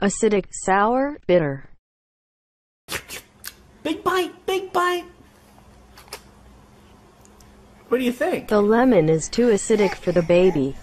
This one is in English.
acidic, sour, bitter. Big bite, big bite. What do you think? The lemon is too acidic for the baby.